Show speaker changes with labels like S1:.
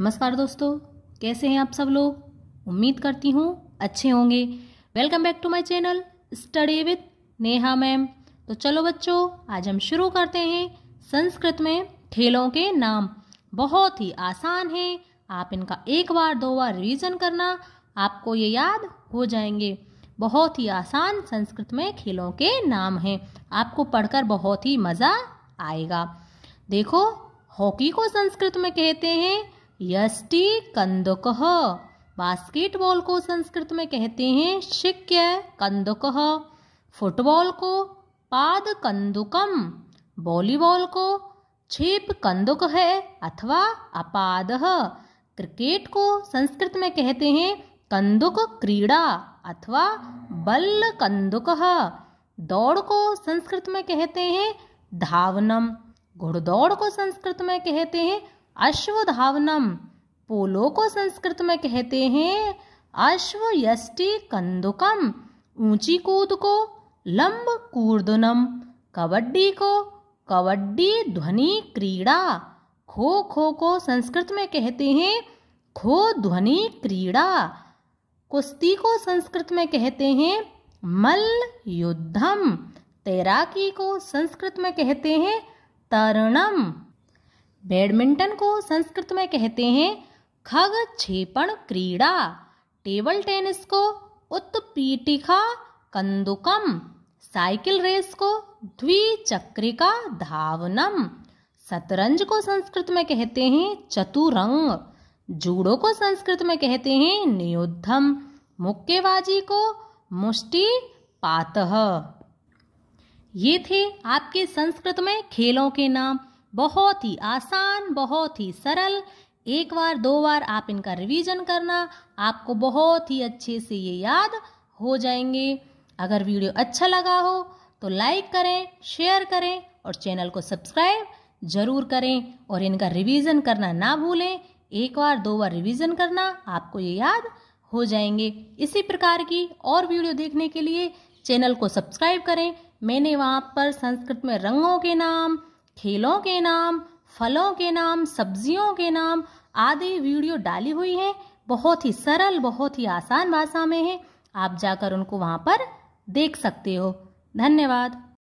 S1: नमस्कार दोस्तों कैसे हैं आप सब लोग उम्मीद करती हूँ अच्छे होंगे welcome back to my channel study with Neha ma'am तो चलो बच्चों आज हम शुरू करते हैं संस्कृत में खेलों के नाम बहुत ही आसान है आप इनका एक बार दो बार रिवीजन करना आपको ये याद हो जाएंगे बहुत ही आसान संस्कृत में खेलों के नाम हैं आपको पढ़कर बहुत ही मज़ा आएगा देखो हॉकी को संस्कृत में कहते हैं यष्टि कंदुक बास्केटबॉल को संस्कृत में कहते हैं शिक्य कंदुक फुटबॉल को पाद कंदुकम वॉलीबॉल को छेप कंदुक है अथवा अपाद क्रिकेट को संस्कृत में कहते हैं कंदुक क्रीड़ा अथवा बल्ल कंदुक दौड़ को संस्कृत में कहते हैं धावनम घुड़दौड़ को संस्कृत में कहते हैं अश्वधावनम पोलो को संस्कृत में कहते हैं अश्व यष्टि कंदुकम ऊंची कूद को लंब कूर्दनम कबड्डी को कबड्डी ध्वनि क्रीड़ा खो खो को संस्कृत में कहते हैं खो ध्वनि क्रीड़ा कुश्ती को संस्कृत में कहते हैं मल्ल युद्धम तैराकी को संस्कृत में कहते हैं तरणम बैडमिंटन को संस्कृत में कहते हैं खग छेपण क्रीड़ा टेबल टेनिस को उत्पीटिका कंदुकम साइकिल रेस को द्विचक्रिका धावनम शतरंज को संस्कृत में कहते हैं चतुरंग जूडो को संस्कृत में कहते हैं नियोद्धम मुक्केबाजी को मुष्टि पातह ये थे आपके संस्कृत में खेलों के नाम बहुत ही आसान बहुत ही सरल एक बार दो बार आप इनका रिवीजन करना आपको बहुत ही अच्छे से ये याद हो जाएंगे अगर वीडियो अच्छा लगा हो तो लाइक करें शेयर करें और चैनल को सब्सक्राइब जरूर करें और इनका रिवीजन करना ना भूलें एक बार दो बार रिवीजन करना आपको ये याद हो जाएंगे इसी प्रकार की और वीडियो देखने के लिए चैनल को सब्सक्राइब करें मैंने वहाँ पर संस्कृत में रंगों के नाम खेलों के नाम फलों के नाम सब्जियों के नाम आदि वीडियो डाली हुई है बहुत ही सरल बहुत ही आसान भाषा में है आप जाकर उनको वहाँ पर देख सकते हो धन्यवाद